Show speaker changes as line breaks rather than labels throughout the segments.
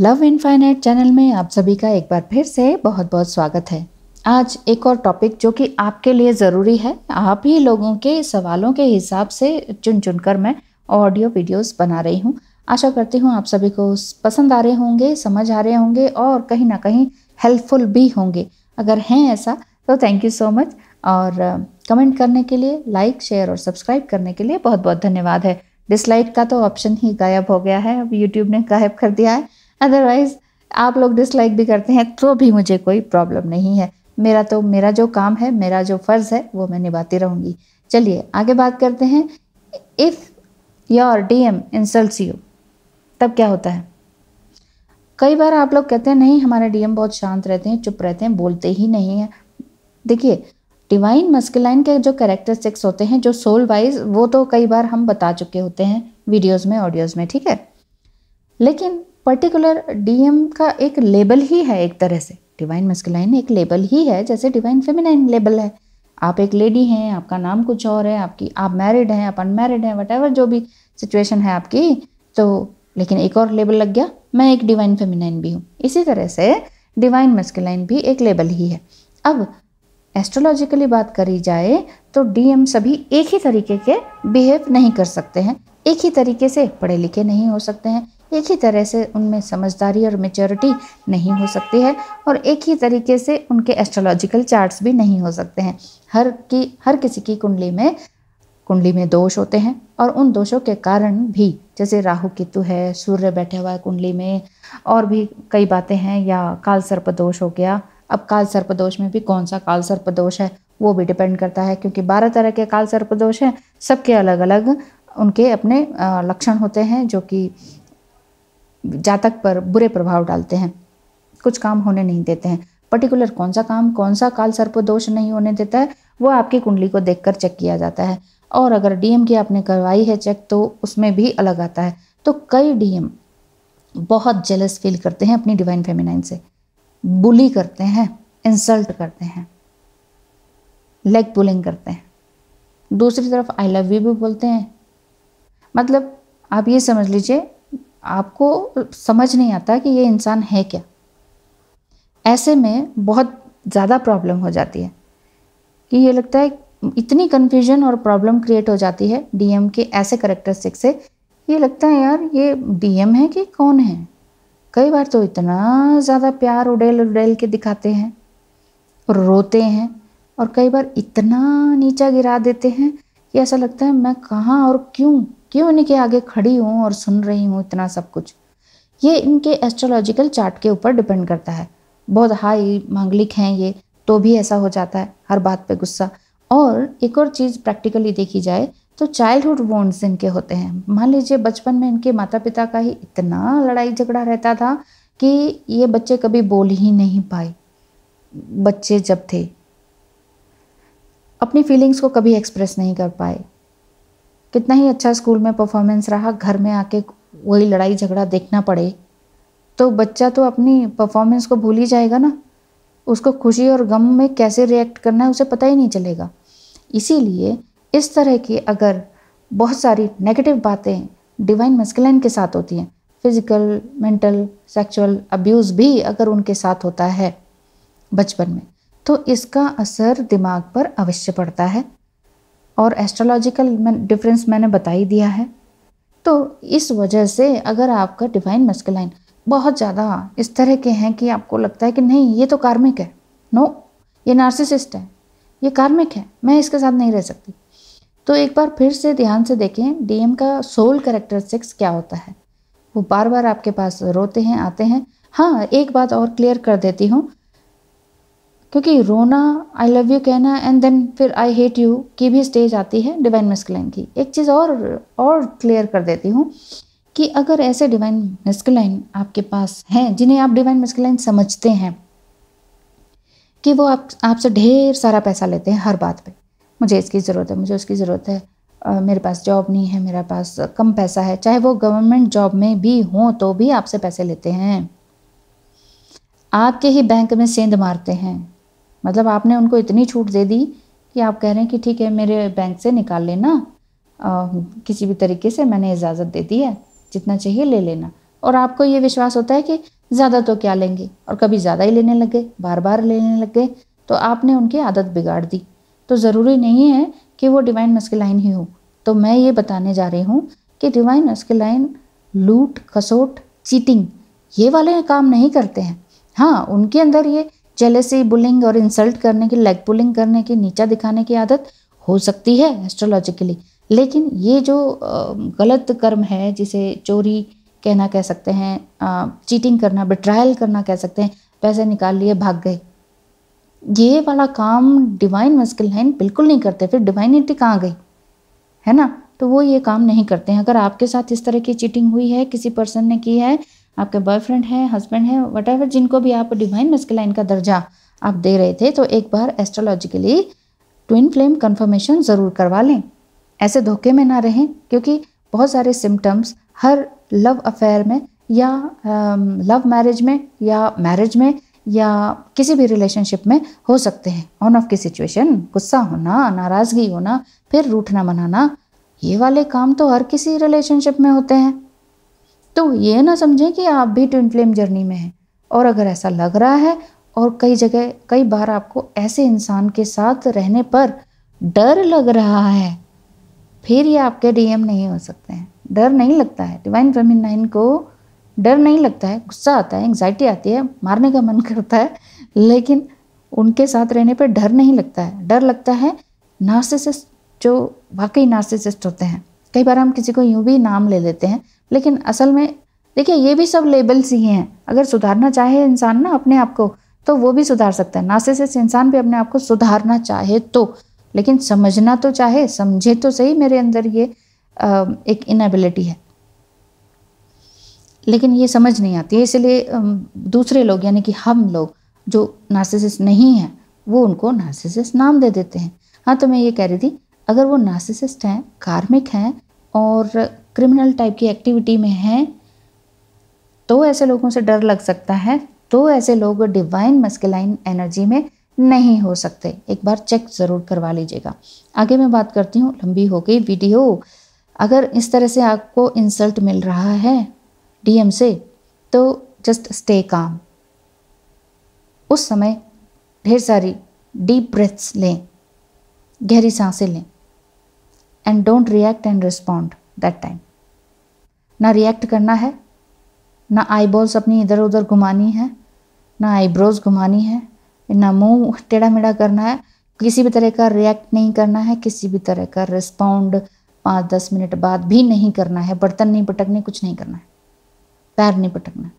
love infinite channel में आप सभी का एक बार फिर से बहुत बहुत स्वागत है आज एक और टॉपिक जो कि आपके लिए ज़रूरी है आप ही लोगों के सवालों के हिसाब से चुन चुन कर मैं ऑडियो वीडियोस बना रही हूँ आशा करती हूँ आप सभी को पसंद आ रहे होंगे समझ आ रहे होंगे और कहीं ना कहीं हेल्पफुल भी होंगे अगर हैं ऐसा तो थैंक यू सो मच और कमेंट करने के लिए लाइक शेयर और सब्सक्राइब करने के लिए बहुत बहुत धन्यवाद है डिसलाइक का तो ऑप्शन ही गायब हो गया है अब यूट्यूब ने गायब कर दिया है अदरवाइज़ आप लोग डिसलाइक भी करते हैं तो भी मुझे कोई प्रॉब्लम नहीं है मेरा तो मेरा जो काम है मेरा जो फ़र्ज़ है वो मैं निभाती रहूँगी चलिए आगे बात करते हैं if your D M insult you तब क्या होता है कई बार आप लोग कहते हैं नहीं हमारे डीएम बहुत शांत रहते हैं चुप रहते हैं बोलते ही नहीं हैं देखिए डिवाइन मस्किलाइन के जो करेक्टरिस्टिक्स होते हैं जो सोल वाइज वो तो कई बार हम बता चुके होते हैं वीडियोस में ऑडियोज में ठीक है लेकिन पर्टिकुलर डीएम का एक लेबल ही है एक तरह से डिवाइन मस्कुलाइन एक लेबल ही है जैसे डिवाइन फेमिनाइन लेबल है आप एक लेडी हैं आपका नाम कुछ और है आपकी आप मैरिड हैं आप अनमैरिड हैं वट जो भी सिचुएशन है आपकी तो लेकिन एक और लेबल लग गया मैं एक डिवाइन फेमिनाइन भी हूँ इसी तरह से डिवाइन मस्कुलाइन भी एक लेबल ही है अब एस्ट्रोलॉजिकली बात करी जाए तो डीएम सभी एक ही तरीके के बिहेव नहीं कर सकते हैं एक ही तरीके से पढ़े लिखे नहीं हो सकते हैं एक ही तरह से उनमें समझदारी और मेचोरिटी नहीं हो सकती है और एक ही तरीके से उनके एस्ट्रोलॉजिकल चार्ट्स भी नहीं हो सकते हैं हर की हर किसी की कुंडली में कुंडली में दोष होते हैं और उन दोषों के कारण भी जैसे राहु केतु है सूर्य बैठे हुआ है कुंडली में और भी कई बातें हैं या काल सर्प दोष हो गया अब काल सर्प दोष में भी कौन सा काल सर्प दोष है वो भी डिपेंड करता है क्योंकि बारह तरह के काल सर्प दोष हैं सबके अलग अलग उनके अपने लक्षण होते हैं जो कि जातक पर बुरे प्रभाव डालते हैं कुछ काम होने नहीं देते हैं पर्टिकुलर कौन सा काम कौन सा काल सर्पदोष नहीं होने देता है वो आपकी कुंडली को देखकर चेक किया जाता है और अगर डीएम की आपने करवाई है चेक तो उसमें भी अलग आता है तो कई डीएम बहुत जेलस फील करते हैं अपनी डिवाइन फेमिनाइन से बुली करते हैं इंसल्ट करते हैं लेग पुलिंग करते हैं दूसरी तरफ आई लव यू भी बोलते हैं मतलब आप ये समझ लीजिए आपको समझ नहीं आता कि ये इंसान है क्या ऐसे में बहुत ज़्यादा प्रॉब्लम हो जाती है कि ये लगता है इतनी कन्फ्यूजन और प्रॉब्लम क्रिएट हो जाती है डीएम के ऐसे करेक्टरिस्टिक से ये लगता है यार ये डीएम है कि कौन है कई बार तो इतना ज़्यादा प्यार उडेल उडेल के दिखाते हैं और रोते हैं और कई बार इतना नीचा गिरा देते हैं कि ऐसा लगता है मैं कहाँ और क्यों क्यों इनके आगे खड़ी हूँ और सुन रही हूँ इतना सब कुछ ये इनके एस्ट्रोलॉजिकल चार्ट के ऊपर डिपेंड करता है बहुत हाई मांगलिक हैं ये तो भी ऐसा हो जाता है हर बात पे गुस्सा और एक और चीज़ प्रैक्टिकली देखी जाए तो चाइल्डहुड बॉन्ड्स इनके होते हैं मान लीजिए बचपन में इनके माता पिता का ही इतना लड़ाई झगड़ा रहता था कि ये बच्चे कभी बोल ही नहीं पाए बच्चे जब थे अपनी फीलिंग्स को कभी एक्सप्रेस नहीं कर पाए कितना ही अच्छा स्कूल में परफॉर्मेंस रहा घर में आके वही लड़ाई झगड़ा देखना पड़े तो बच्चा तो अपनी परफॉर्मेंस को भूल ही जाएगा ना उसको खुशी और गम में कैसे रिएक्ट करना है उसे पता ही नहीं चलेगा इसीलिए इस तरह की अगर बहुत सारी नेगेटिव बातें डिवाइन मस्किलन के साथ होती हैं फिजिकल मेंटल सेक्सुअल अब्यूज़ भी अगर उनके साथ होता है बचपन में तो इसका असर दिमाग पर अवश्य पड़ता है और एस्ट्रोलॉजिकल डिफरेंस मैंने बता ही दिया है तो इस वजह से अगर आपका डिवाइन मस्कलाइन बहुत ज़्यादा इस तरह के हैं कि आपको लगता है कि नहीं ये तो कार्मिक है नो ये नार्सिसिस्ट है ये कार्मिक है मैं इसके साथ नहीं रह सकती तो एक बार फिर से ध्यान से देखें डीएम का सोल करेक्टर सिक्स क्या होता है वो बार बार आपके पास रोते हैं आते हैं हाँ एक बात और क्लियर कर देती हूँ क्योंकि रोना आई लव यू कहना एंड देन फिर आई हेट यू की भी स्टेज आती है डिवाइन मिस्कलाइन की एक चीज़ और और क्लियर कर देती हूँ कि अगर ऐसे डिवाइन मिस्कलाइन आपके पास हैं जिन्हें आप डिवाइन मिस्कलाइन समझते हैं कि वो आप आपसे ढेर सारा पैसा लेते हैं हर बात पे मुझे इसकी ज़रूरत है मुझे उसकी ज़रूरत है आ, मेरे पास जॉब नहीं है मेरा पास कम पैसा है चाहे वो गवर्नमेंट जॉब में भी हो तो भी आपसे पैसे लेते हैं आपके ही बैंक में सेंध मारते हैं मतलब आपने उनको इतनी छूट दे दी कि आप कह रहे हैं कि ठीक है मेरे बैंक से निकाल लेना आ, किसी भी तरीके से मैंने इजाज़त दे दी है जितना चाहिए ले लेना और आपको ये विश्वास होता है कि ज़्यादा तो क्या लेंगे और कभी ज़्यादा ही लेने लग गए बार बार लेने लग गए तो आपने उनकी आदत बिगाड़ दी तो ज़रूरी नहीं है कि वो डिवाइन मस्किलाइन ही हो तो मैं ये बताने जा रही हूँ कि डिवाइन मस्किलाइन लूट खसोट चीटिंग ये वाले काम नहीं करते हैं हाँ उनके अंदर ये जेलसी बुलिंग और इंसल्ट करने की लेग पुलिंग करने की नीचा दिखाने की आदत हो सकती है एस्ट्रोलॉजिकली लेकिन ये जो गलत कर्म है जिसे चोरी कहना कह सकते हैं चीटिंग करना बिट्रायल करना कह सकते हैं पैसे निकाल लिए भाग गए ये वाला काम डिवाइन है बिल्कुल नहीं करते फिर डिवाइनिटी कहाँ गई है ना तो वो ये काम नहीं करते हैं अगर आपके साथ इस तरह की चीटिंग हुई है किसी पर्सन ने की है आपके बॉयफ्रेंड हैं हस्बैंड हैं वट जिनको भी आप डिवाइन मस्किलाइन का दर्जा आप दे रहे थे तो एक बार एस्ट्रोलॉजिकली ट्विन फ्लेम कन्फर्मेशन ज़रूर करवा लें ऐसे धोखे में ना रहें क्योंकि बहुत सारे सिम्टम्स हर लव अफेयर में या लव um, मैरिज में या मैरिज में या किसी भी रिलेशनशिप में हो सकते हैं ऑन ऑफ की सिचुएशन गुस्सा होना नाराज़गी होना फिर रूठना मनाना ये वाले काम तो हर किसी रिलेशनशिप में होते हैं तो ये ना समझें कि आप भी ट्विन फ्लेम जर्नी में हैं और अगर ऐसा लग रहा है और कई जगह कई बार आपको ऐसे इंसान के साथ रहने पर डर लग रहा है फिर ये आपके डीएम नहीं हो सकते हैं डर नहीं लगता है डिवाइन फेमिन नाइन को डर नहीं लगता है गुस्सा आता है एंग्जाइटी आती है मारने का मन करता है लेकिन उनके साथ रहने पर डर नहीं लगता है डर लगता है नार्सिसिस्ट जो वाकई नार्सिसिस्ट होते हैं कई बार हम किसी को यूं भी नाम ले लेते हैं लेकिन असल में देखिए ये भी सब लेबल्स ही हैं अगर सुधारना चाहे इंसान ना अपने आप को तो वो भी सुधार सकता है से इंसान भी अपने आप को सुधारना चाहे तो लेकिन समझना तो चाहे समझे तो सही मेरे अंदर ये आ, एक इनएबिलिटी है लेकिन ये समझ नहीं आती इसलिए दूसरे लोग यानी कि हम लोग जो नासेसिस नहीं है वो उनको नासेसिस नाम दे देते हैं हाँ तो मैं ये कह रही थी अगर वो नासिसिस्ट हैं कार्मिक हैं और क्रिमिनल टाइप की एक्टिविटी में हैं तो ऐसे लोगों से डर लग सकता है तो ऐसे लोग डिवाइन मस्किलाइन एनर्जी में नहीं हो सकते एक बार चेक ज़रूर करवा लीजिएगा आगे मैं बात करती हूँ लंबी हो गई वीडियो अगर इस तरह से आपको इंसल्ट मिल रहा है डीएम से तो जस्ट स्टे काम उस समय ढेर सारी डीप ब्रेथ्स लें गहरी सांसें लें and don't react and respond that time ना रिएक्ट करना है ना आईबॉल्स अपनी इधर उधर घुमानी है ना आईब्रोज घुमानी है ना मुंह टेढ़ा मेढ़ा करना है किसी भी तरह का रिएक्ट नहीं करना है किसी भी तरह का रिस्पॉन्ड पाँच दस मिनट बाद भी नहीं करना है बर्तन नहीं पटकने कुछ नहीं करना है पैर नहीं पटकना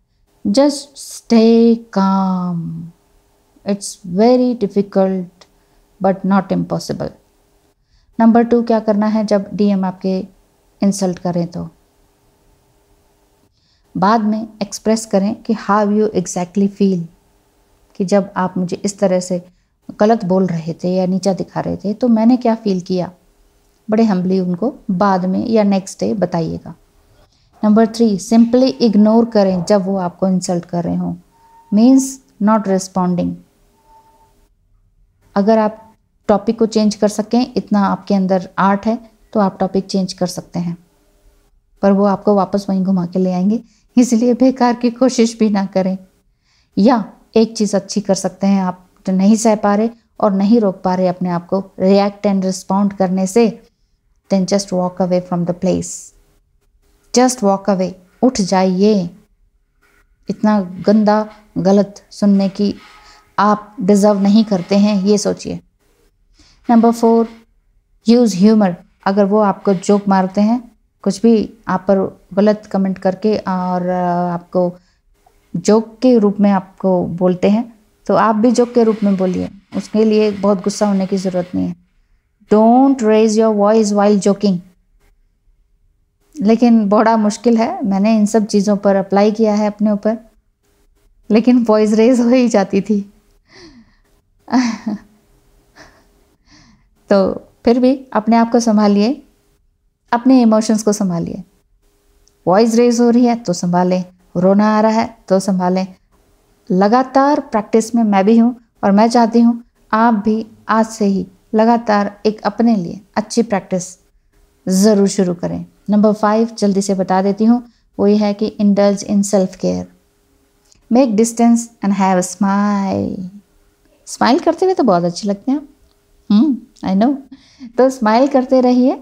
just stay calm it's very difficult but not impossible number two क्या करना है जब डीएम आपके इंसल्ट करें तो बाद में एक्सप्रेस करें कि हाव यू एग्जैक्टली फील कि जब आप मुझे इस तरह से गलत बोल रहे थे या नीचा दिखा रहे थे तो मैंने क्या फील किया बड़े हम्बली उनको बाद में या नेक्स्ट डे बताइएगा नंबर थ्री सिंपली इग्नोर करें जब वो आपको इंसल्ट कर रहे हों मीन्स नॉट रिस्पॉन्डिंग अगर आप टॉपिक को चेंज कर सकें इतना आपके अंदर आर्ट है तो आप टॉपिक चेंज कर सकते हैं पर वो आपको वापस वहीं घुमा के ले आएंगे इसलिए बेकार की कोशिश भी ना करें या एक चीज़ अच्छी कर सकते हैं आप तो नहीं सह पा रहे और नहीं रोक पा रहे अपने आप को रिएक्ट एंड रिस्पॉन्ड करने से then just walk away from the place just walk away उठ जाइए इतना गंदा गलत सुनने की आप डिज़र्व नहीं करते हैं ये सोचिए नंबर फोर यूज़ ह्यूमर अगर वो आपको जोक मारते हैं कुछ भी आप पर गलत कमेंट करके और आपको जोक के रूप में आपको बोलते हैं तो आप भी जोक के रूप में बोलिए उसके लिए बहुत गुस्सा होने की ज़रूरत नहीं है don't raise your voice while joking लेकिन बड़ा मुश्किल है मैंने इन सब चीज़ों पर अप्लाई किया है अपने ऊपर लेकिन वॉइस रेज हो ही जाती थी तो फिर भी अपने आप को संभालिए अपने इमोशंस को संभालिए वॉइस रेज हो रही है तो संभालें रोना आ रहा है तो संभालें लगातार प्रैक्टिस में मैं भी हूँ और मैं चाहती हूँ आप भी आज से ही लगातार एक अपने लिए अच्छी प्रैक्टिस ज़रूर शुरू करें नंबर फाइव जल्दी से बता देती हूँ वो ये है कि indulge in self care make distance and have smile smile करते हुए तो बहुत अच्छे लगते हैं आई हम्म, नो तो स्माइल करते रहिए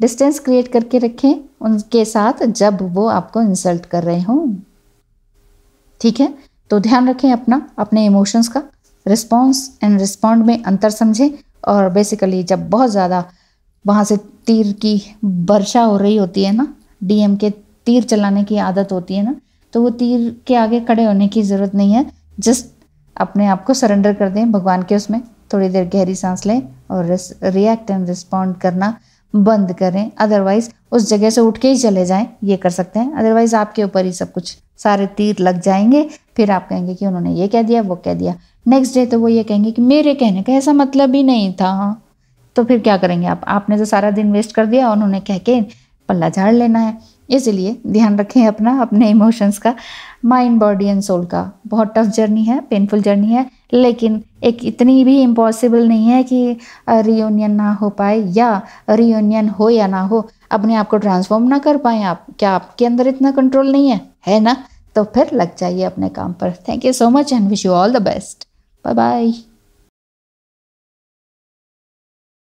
डिस्टेंस क्रिएट करके रखें उनके साथ जब वो आपको इंसल्ट कर रहे हों ठीक है तो ध्यान रखें अपना अपने इमोशंस का रिस्पॉन्स एंड रिस्पॉन्ड में अंतर समझें और बेसिकली जब बहुत ज़्यादा वहाँ से तीर की वर्षा हो रही होती है ना डीएम के तीर चलाने की आदत होती है ना तो वो तीर के आगे खड़े होने की ज़रूरत नहीं है जस्ट अपने आप को सरेंडर कर दें भगवान के उसमें थोड़ी देर गहरी सांस लें और रिएक्ट एंड रिस्पॉन्ड करना बंद करें अदरवाइज उस जगह से उठ के ही चले जाएं ये कर सकते हैं अदरवाइज आपके ऊपर ही सब कुछ सारे तीर लग जाएंगे फिर आप कहेंगे कि उन्होंने ये कह दिया वो कह दिया नेक्स्ट डे तो वो ये कहेंगे कि मेरे कहने का ऐसा मतलब ही नहीं था तो फिर क्या करेंगे आप आपने तो सारा दिन वेस्ट कर दिया उन्होंने कह के पल्ला झाड़ लेना है इसलिए ध्यान रखें अपना अपने इमोशंस का माइंड बॉडी एंड सोल का बहुत टफ जर्नी है पेनफुल जर्नी है लेकिन एक इतनी भी इम्पॉसिबल नहीं है कि रियूनियन ना हो पाए या रियूनियन हो या ना हो अपने आप को ट्रांसफॉर्म ना कर पाए आप क्या आपके अंदर इतना कंट्रोल नहीं है है ना तो फिर लग जाइए अपने काम पर thank you so much and wish you all the best bye bye